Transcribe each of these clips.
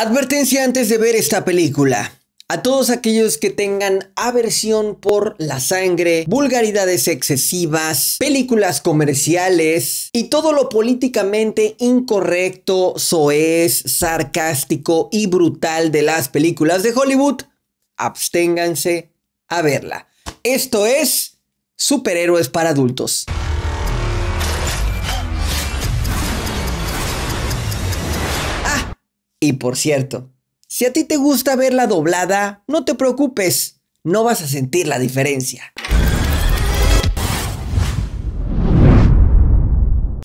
Advertencia antes de ver esta película. A todos aquellos que tengan aversión por la sangre, vulgaridades excesivas, películas comerciales y todo lo políticamente incorrecto, soez, sarcástico y brutal de las películas de Hollywood, absténganse a verla. Esto es Superhéroes para Adultos. Y por cierto, si a ti te gusta verla doblada, no te preocupes, no vas a sentir la diferencia.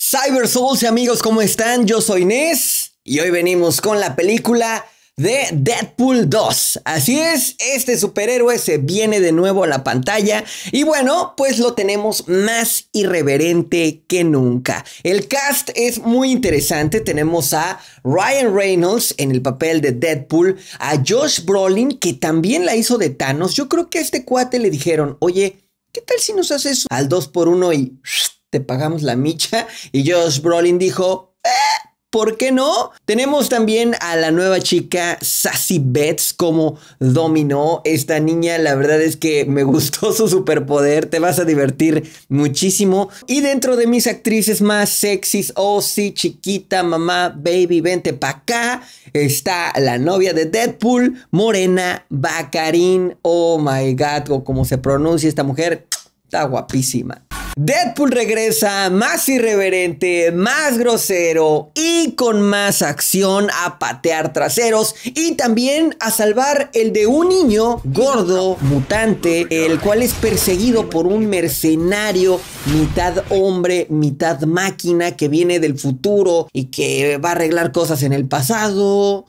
Cyber Souls y amigos, ¿cómo están? Yo soy Nes y hoy venimos con la película de Deadpool 2. Así es, este superhéroe se viene de nuevo a la pantalla y bueno, pues lo tenemos más irreverente que nunca. El cast es muy interesante, tenemos a Ryan Reynolds en el papel de Deadpool, a Josh Brolin que también la hizo de Thanos. Yo creo que a este cuate le dijeron, oye, ¿qué tal si nos haces al 2 por 1 y te pagamos la micha? Y Josh Brolin dijo, eh, ¿Por qué no? Tenemos también a la nueva chica Sassy Betts como dominó. Esta niña, la verdad es que me gustó su superpoder. Te vas a divertir muchísimo. Y dentro de mis actrices más sexys, oh sí, chiquita, mamá, baby, vente pa' acá. Está la novia de Deadpool, Morena Bacarín. Oh my god, o como se pronuncia esta mujer, está guapísima. Deadpool regresa más irreverente, más grosero y con más acción a patear traseros y también a salvar el de un niño gordo, mutante, el cual es perseguido por un mercenario mitad hombre, mitad máquina que viene del futuro y que va a arreglar cosas en el pasado.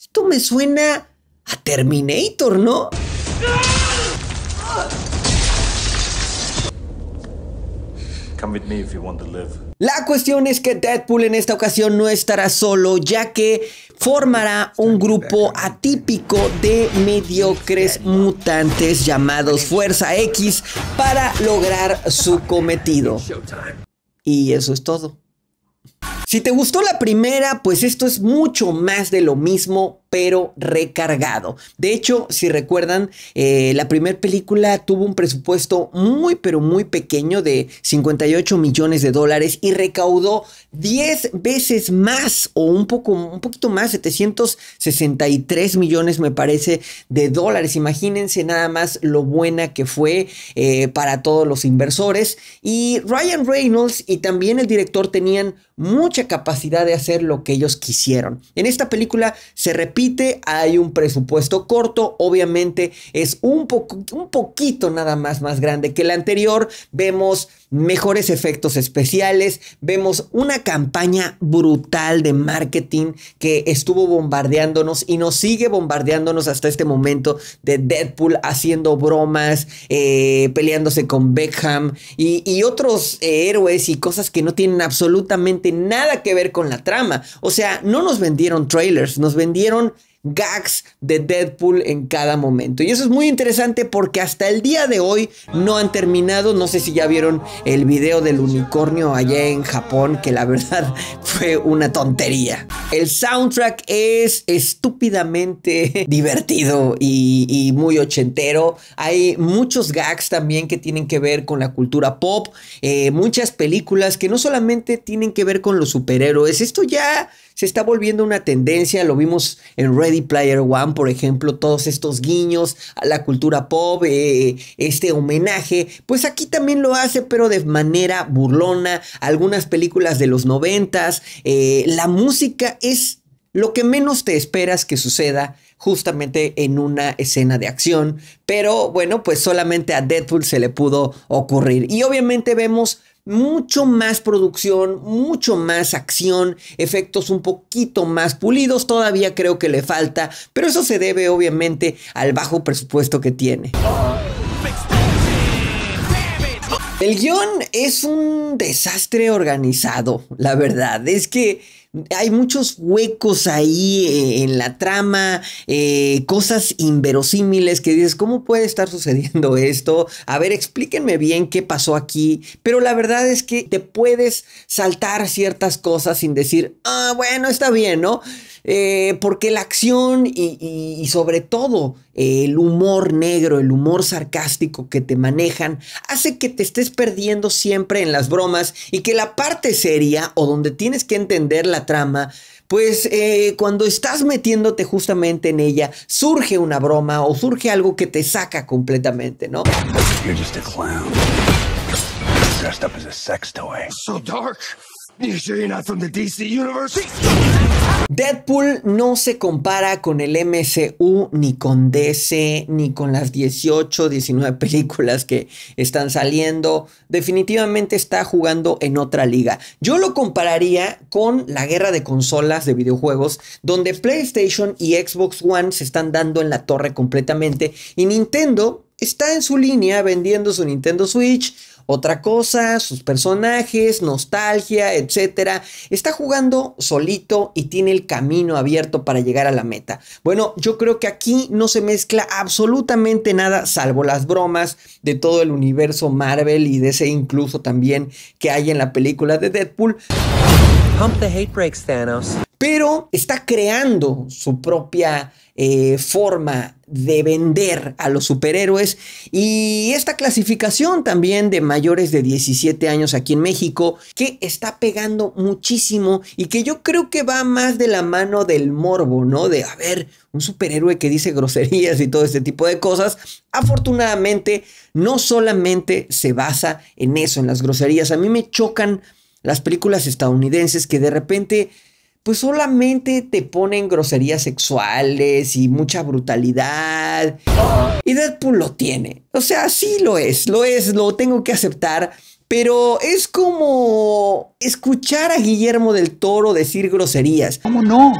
Esto me suena a Terminator, ¿no? ¡Ah! La cuestión es que Deadpool en esta ocasión no estará solo, ya que formará un grupo atípico de mediocres mutantes llamados Fuerza X para lograr su cometido. Y eso es todo. Si te gustó la primera, pues esto es mucho más de lo mismo, pero recargado. De hecho, si recuerdan, eh, la primera película tuvo un presupuesto muy, pero muy pequeño de 58 millones de dólares y recaudó 10 veces más o un poco, un poquito más, 763 millones me parece de dólares. Imagínense nada más lo buena que fue eh, para todos los inversores. Y Ryan Reynolds y también el director tenían mucha capacidad de hacer lo que ellos quisieron. En esta película se repite hay un presupuesto corto, obviamente es un, poco un poquito nada más más grande que el anterior, vemos mejores efectos especiales, vemos una campaña brutal de marketing que estuvo bombardeándonos y nos sigue bombardeándonos hasta este momento de Deadpool haciendo bromas, eh, peleándose con Beckham y, otros eh, héroes y cosas que no tienen absolutamente nada que ver con la trama. O sea, no nos vendieron trailers, nos vendieron gags de Deadpool en cada momento. Y eso es muy interesante porque hasta el día de hoy no han terminado. No sé si ya vieron el video del unicornio allá en Japón, que la verdad fue una tontería. El soundtrack es estúpidamente divertido y, muy ochentero. Hay muchos gags también que tienen que ver con la cultura pop. Eh, muchas películas que no solamente tienen que ver con los superhéroes. Esto ya se está volviendo una tendencia. Lo vimos en Reddit Player One, por ejemplo, todos estos guiños a la cultura pop, eh, eh, este homenaje, pues aquí también lo hace, pero de manera burlona, algunas películas de los noventas, eh, la música es lo que menos te esperas que suceda justamente en una escena de acción, pero bueno, pues solamente a Deadpool se le pudo ocurrir. Y obviamente vemos mucho más producción, mucho más acción, efectos un poquito más pulidos, todavía creo que le falta, pero eso se debe obviamente al bajo presupuesto que tiene. El guión es un desastre organizado, la verdad, es que hay muchos huecos ahí eh, en la trama, eh, cosas inverosímiles que dices, ¿cómo puede estar sucediendo esto? A ver, explíquenme bien qué pasó aquí, pero la verdad es que te puedes saltar ciertas cosas sin decir, ah, bueno, está bien, ¿no? Eh, porque la acción y, sobre todo eh, el humor negro, el humor sarcástico que te manejan, hace que te estés perdiendo siempre en las bromas y que la parte seria o donde tienes que entender la trama, pues eh, cuando estás metiéndote justamente en ella, surge una broma o surge algo que te saca completamente, ¿no? You're just a clown. DC Deadpool no se compara con el MCU, ni con DC, ni con las 18, 19 películas que están saliendo. Definitivamente está jugando en otra liga. Yo lo compararía con la guerra de consolas de videojuegos, donde PlayStation y Xbox One se están dando en la torre completamente y Nintendo está en su línea vendiendo su Nintendo Switch otra cosa, sus personajes, nostalgia, etc. Está jugando solito y tiene el camino abierto para llegar a la meta. Bueno, yo creo que aquí no se mezcla absolutamente nada salvo las bromas de todo el universo Marvel y de ese incluso también que hay en la película de Deadpool. Pump the pero está creando su propia eh, forma de vender a los superhéroes y esta clasificación también de mayores de 17 años aquí en México que está pegando muchísimo y que yo creo que va más de la mano del morbo, ¿no? De, haber un superhéroe que dice groserías y todo este tipo de cosas. Afortunadamente, no solamente se basa en eso, en las groserías. A mí me chocan las películas estadounidenses que de repente pues solamente te ponen groserías sexuales y mucha brutalidad. Y Deadpool lo tiene. O sea, sí lo es, lo es, lo tengo que aceptar. Pero es como escuchar a Guillermo del Toro decir groserías. ¿Cómo no?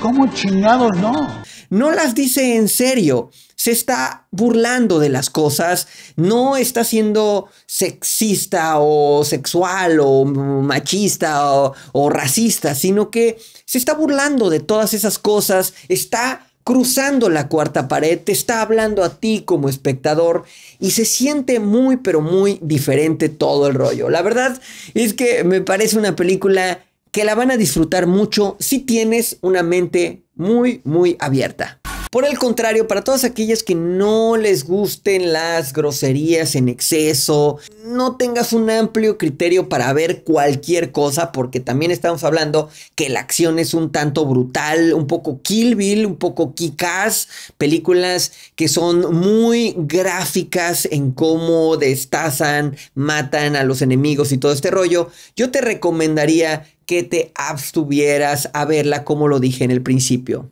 ¿Cómo chingados no? no las dice en serio, se está burlando de las cosas, no está siendo sexista o sexual o machista o, racista, sino que se está burlando de todas esas cosas, está cruzando la cuarta pared, te está hablando a ti como espectador y se siente muy pero muy diferente todo el rollo. La verdad es que me parece una película que la van a disfrutar mucho si tienes una mente muy, muy abierta. Por el contrario, para todas aquellas que no les gusten las groserías en exceso, no tengas un amplio criterio para ver cualquier cosa, porque también estamos hablando que la acción es un tanto brutal, un poco Kill Bill, un poco kick películas que son muy gráficas en cómo destazan, matan a los enemigos y todo este rollo. Yo te recomendaría que te abstuvieras a verla como lo dije en el principio.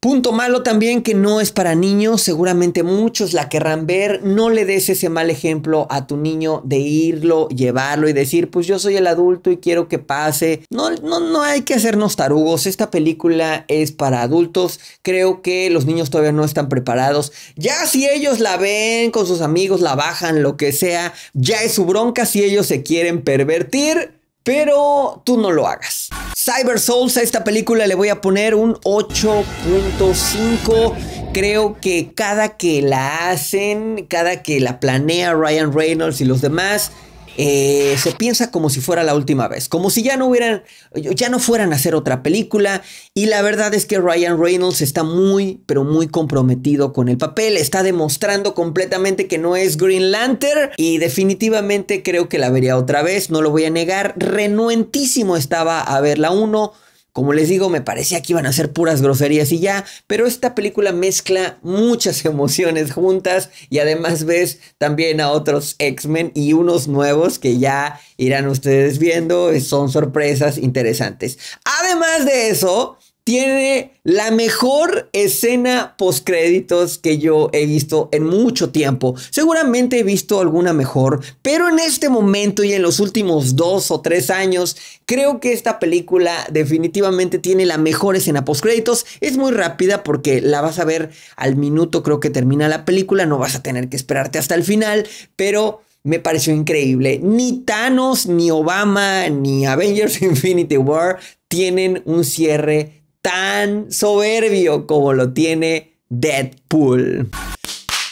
Punto malo también que no es para niños, seguramente muchos la querrán ver, no le des ese mal ejemplo a tu niño de irlo, llevarlo y decir, pues yo soy el adulto y quiero que pase. No, no, no hay que hacernos tarugos, esta película es para adultos, creo que los niños todavía no están preparados, ya si ellos la ven con sus amigos, la bajan, lo que sea, ya es su bronca si ellos se quieren pervertir pero tú no lo hagas. Cyber Souls, a esta película le voy a poner un 8.5. Creo que cada que la hacen, cada que la planea Ryan Reynolds y los demás, eh, se piensa como si fuera la última vez, como si ya no hubieran, ya no fueran a hacer otra película. Y la verdad es que Ryan Reynolds está muy, pero muy comprometido con el papel, está demostrando completamente que no es Green Lantern y definitivamente creo que la vería otra vez, no lo voy a negar. Renuentísimo estaba a ver la 1 como les digo, me parecía que iban a ser puras groserías y ya, pero esta película mezcla muchas emociones juntas y además ves también a otros X-Men y unos nuevos que ya irán ustedes viendo, son sorpresas interesantes. Además de eso, tiene la mejor escena post créditos que yo he visto en mucho tiempo. Seguramente he visto alguna mejor, pero en este momento y en los últimos dos o tres años, creo que esta película definitivamente tiene la mejor escena post créditos. Es muy rápida porque la vas a ver al minuto, creo que termina la película, no vas a tener que esperarte hasta el final, pero me pareció increíble. Ni Thanos, ni Obama, ni Avengers Infinity War tienen un cierre tan soberbio como lo tiene Deadpool.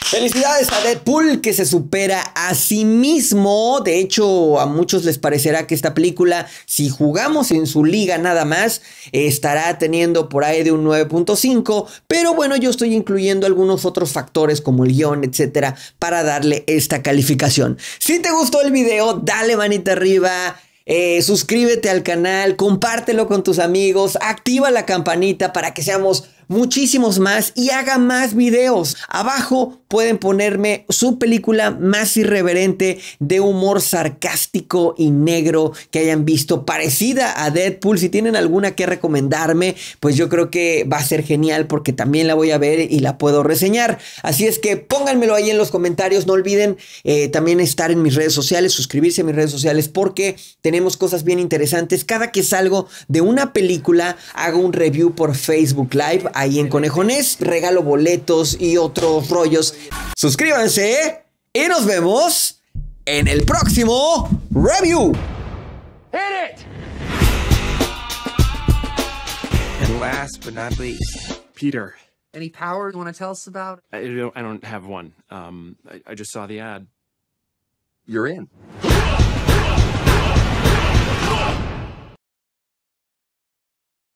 Felicidades a Deadpool que se supera a sí mismo. De hecho, a muchos les parecerá que esta película, si jugamos en su liga nada más, estará teniendo por ahí de un 9.5. Pero bueno, yo estoy incluyendo algunos otros factores como el guión, etcétera, para darle esta calificación. Si te gustó el video, dale manita arriba eh, suscríbete al canal, compártelo con tus amigos, activa la campanita para que seamos muchísimos más y haga más videos. Abajo pueden ponerme su película más irreverente de humor sarcástico y negro que hayan visto parecida a Deadpool. Si tienen alguna que recomendarme, pues yo creo que va a ser genial porque también la voy a ver y la puedo reseñar. Así es que pónganmelo ahí en los comentarios. No olviden eh, también estar en mis redes sociales, suscribirse a mis redes sociales porque tenemos cosas bien interesantes. Cada que salgo de una película, hago un review por Facebook Live ahí en Conejones. Regalo boletos y otros rollos. Suscríbanse y nos vemos en el próximo review. Hit it! And last but not least, Peter. Any power you want to tell us about? I don't, I don't have one. Um, I, I just saw the ad. You're in.